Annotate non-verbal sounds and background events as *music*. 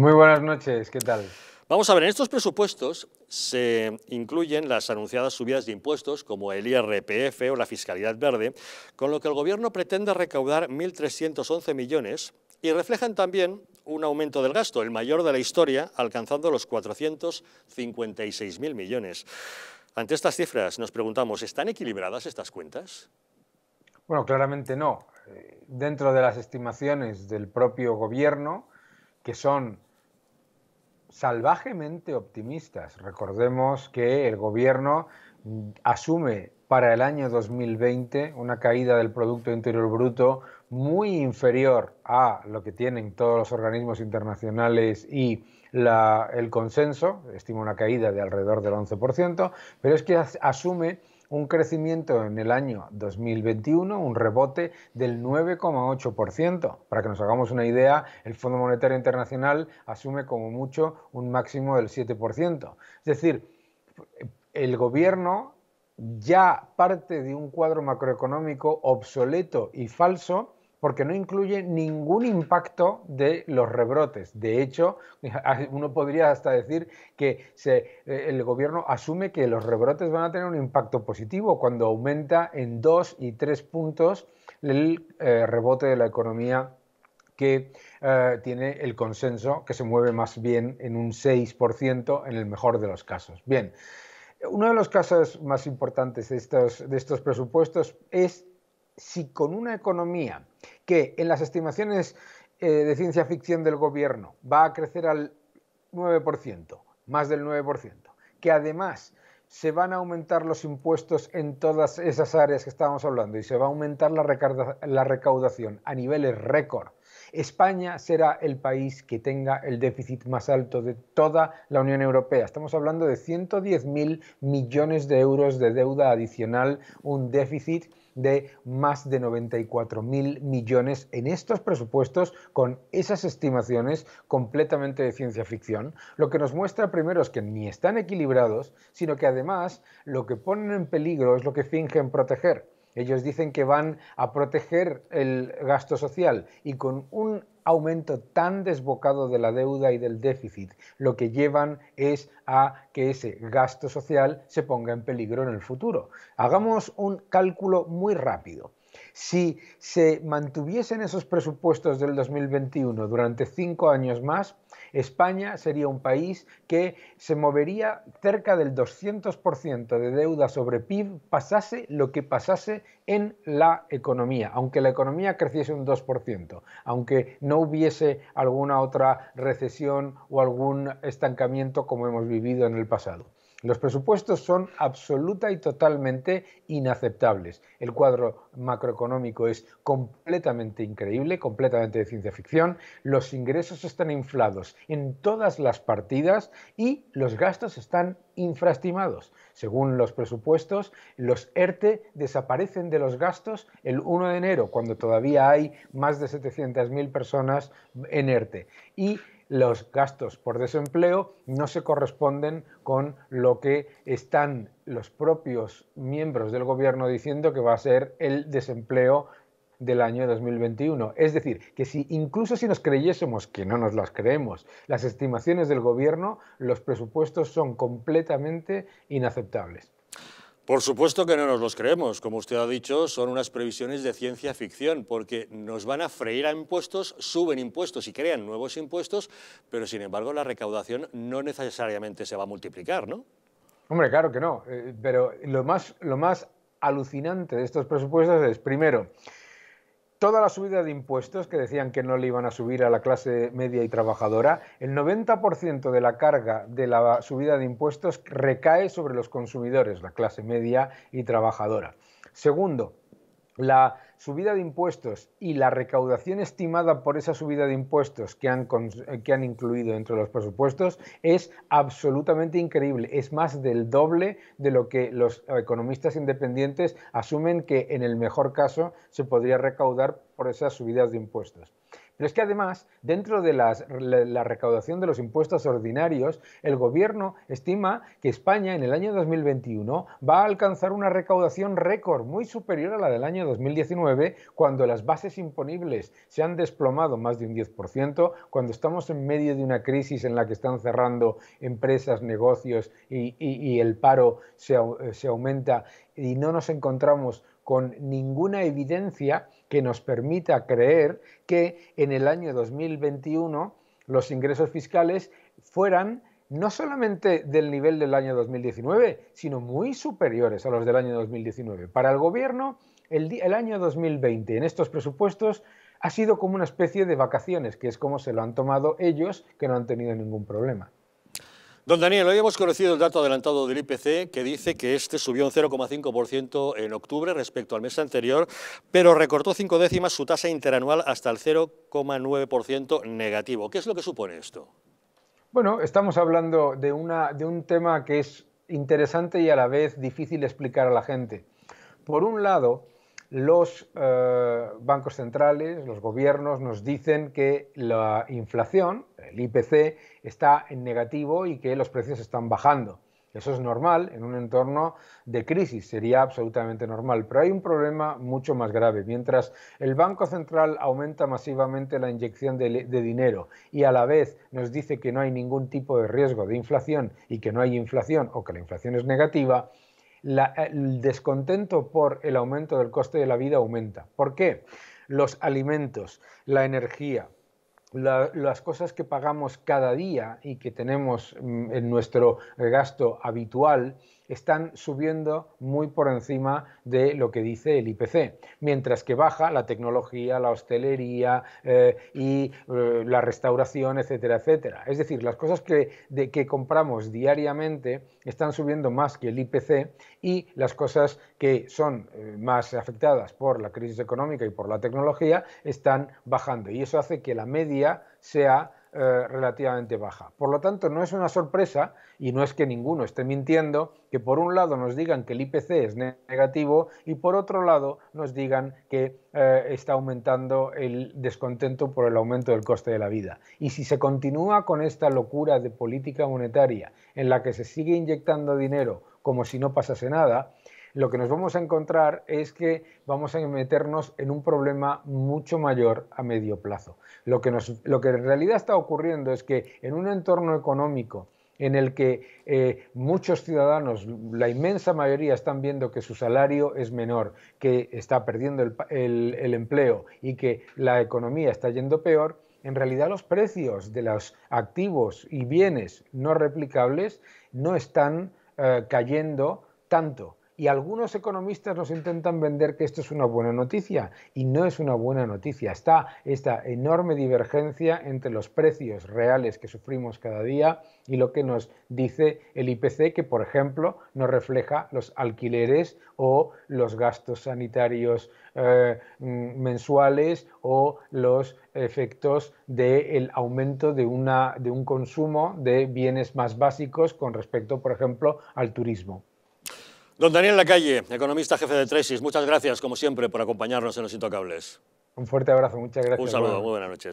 Muy buenas noches, ¿qué tal? Vamos a ver, en estos presupuestos se incluyen las anunciadas subidas de impuestos como el IRPF o la fiscalidad verde, con lo que el Gobierno pretende recaudar 1.311 millones y reflejan también un aumento del gasto, el mayor de la historia, alcanzando los 456.000 millones. Ante estas cifras nos preguntamos, ¿están equilibradas estas cuentas? Bueno, claramente no. Eh, dentro de las estimaciones del propio Gobierno, que son salvajemente optimistas. Recordemos que el gobierno mm, asume para el año 2020 una caída del Producto Interior Bruto muy inferior a lo que tienen todos los organismos internacionales y el consenso, estima una caída de alrededor del 11%, pero es que asume un crecimiento en el año 2021, un rebote del 9,8%. Para que nos hagamos una idea, el Fondo Monetario Internacional asume como mucho un máximo del 7%. Es decir, el gobierno ya parte de un cuadro macroeconómico obsoleto y falso porque no incluye ningún impacto de los rebrotes. De hecho, *laughs* uno podría hasta decir que eh, el gobierno asume que los rebrotes van a tener un impacto positivo cuando aumenta en dos y tres puntos el eh, rebote de la economía que eh, tiene el consenso que se mueve más bien en un 6% en el mejor de los casos. Bien, uno de los casos más importantes de estos presupuestos es si con una economía que en las estimaciones eh, de ciencia ficción del gobierno va a crecer al 9%, más del 9%, que además se van a aumentar los impuestos en todas esas áreas que estábamos hablando y se va a aumentar la recaudación a niveles récord España será el país que tenga el déficit más alto de toda la Unión Europea. Estamos hablando de 110.000 millones de euros de deuda adicional, un déficit de más de 94.000 millones en estos presupuestos con esas estimaciones completamente de ciencia ficción. Lo que nos muestra primero es que ni están equilibrados, sino que además lo que ponen en peligro es lo que fingen proteger. Ellos dicen que van a proteger el gasto social y con un aumento tan desbocado de la deuda y del déficit, lo que llevan es a que ese gasto social se ponga en peligro en el futuro. Hagamos un cálculo muy rápido. Si se mantuviesen esos presupuestos del 2021 durante cinco años más, España sería un país que se movería cerca del 200% de deuda sobre PIB, pasase lo que pasase en la economía, aunque la economía creciese un 2%, aunque no hubiese alguna otra recesión o algún estancamiento como hemos vivido en el pasado. Los presupuestos son absoluta y totalmente inaceptables. El cuadro macroeconómico es completamente increíble, completamente de ciencia ficción. Los ingresos están inflados en todas las partidas y los gastos están infraestimados. Según los presupuestos, los ERTE desaparecen de los gastos el 1 de enero, cuando todavía hay más de 700.000 personas en ERTE. Y los gastos por desempleo no se corresponden con lo que están los propios miembros del gobierno diciendo que va a ser el desempleo del año 2021. Es decir, que si incluso si nos creyésemos, que no nos las creemos, las estimaciones del gobierno, los presupuestos son completamente inaceptables. Por supuesto que no nos los creemos. Como usted ha dicho, son unas previsiones de ciencia ficción, porque nos van a freír a impuestos, suben impuestos y crean nuevos impuestos, pero sin embargo la recaudación no necesariamente se va a multiplicar, ¿no? Hombre, claro que no. Eh, pero lo más, lo más alucinante de estos presupuestos es, primero, toda la subida de impuestos que decían que no le iban a subir a la clase media y trabajadora, el 90% de la carga de la subida de impuestos recae sobre los consumidores, la clase media y trabajadora. Segundo, la subida de impuestos y la recaudación estimada por esa subida de impuestos que han, eh, que han incluido dentro de los presupuestos es absolutamente increíble. Es más del doble de lo que los economistas independientes asumen que en el mejor caso se podría recaudar por esas subidas de impuestos. Pero es que además, dentro de la, recaudación de los impuestos ordinarios, el gobierno estima que España en el año 2021 va a alcanzar una recaudación récord muy superior a la del año 2019, cuando las bases imponibles se han desplomado más de un 10%, cuando estamos en medio de una crisis en la que están cerrando empresas, negocios y, el paro eh, se aumenta y no nos encontramos con ninguna evidencia que nos permita creer que en el año 2021 los ingresos fiscales fueran no solamente del nivel del año 2019, sino muy superiores a los del año 2019. Para el gobierno, el, el, año 2020 en estos presupuestos ha sido como una especie de vacaciones, que es como se lo han tomado ellos, que no han tenido ningún problema. Don Daniel, hoy hemos conocido el dato adelantado del IPC que dice que este subió un 0,5% en octubre respecto al mes anterior, pero recortó cinco décimas su tasa interanual hasta el 0,9% negativo. ¿Qué es lo que supone esto? Bueno, estamos hablando de, una, de un tema que es interesante y a la vez difícil explicar a la gente. Por un lado, los eh, bancos centrales, los gobiernos nos dicen que la inflación, el IPC, está en negativo y que los precios están bajando. Eso es normal en un entorno de crisis, sería absolutamente normal, pero hay un problema mucho más grave. Mientras el Banco Central aumenta masivamente la inyección de, dinero y a la vez nos dice que no hay ningún tipo de riesgo de inflación y que no hay inflación o que la inflación es negativa, el descontento por el aumento del coste de la vida aumenta. ¿Por qué? Los alimentos, la energía, las cosas que pagamos cada día y que tenemos mm, en nuestro gasto habitual, están subiendo muy por encima de lo que dice el IPC, mientras que baja la tecnología, la hostelería eh, y eh, la restauración, etcétera, etcétera. Es decir, las cosas que, que compramos diariamente están subiendo más que el IPC y las cosas que son eh, más afectadas por la crisis económica y por la tecnología están bajando. Y eso hace que la media sea eh, relativamente baja. Por lo tanto, no es una sorpresa y no es que ninguno esté mintiendo que por un lado nos digan que el IPC es negativo y por otro lado nos digan que eh, está aumentando el descontento por el aumento del coste de la vida. Y si se continúa con esta locura de política monetaria en la que se sigue inyectando dinero como si no pasase nada, lo que nos vamos a encontrar es que vamos a meternos en un problema mucho mayor a medio plazo. Lo que, en realidad está ocurriendo es que en un entorno económico en el que eh, muchos ciudadanos, la inmensa mayoría, están viendo que su salario es menor, que está perdiendo el, empleo y que la economía está yendo peor, en realidad los precios de los activos y bienes no replicables no están eh, cayendo tanto y algunos economistas nos intentan vender que esto es una buena noticia y no es una buena noticia. Está esta enorme divergencia entre los precios reales que sufrimos cada día y lo que nos dice el IPC, que por ejemplo no refleja los alquileres o los gastos sanitarios eh, mm, mensuales o los efectos del aumento de un consumo de bienes más básicos con respecto, por ejemplo, al turismo. Don Daniel Lacalle, economista jefe de Tresis, muchas gracias, como siempre, por acompañarnos en Los Intocables. Un fuerte abrazo, muchas gracias. Un saludo, muy buenas noches.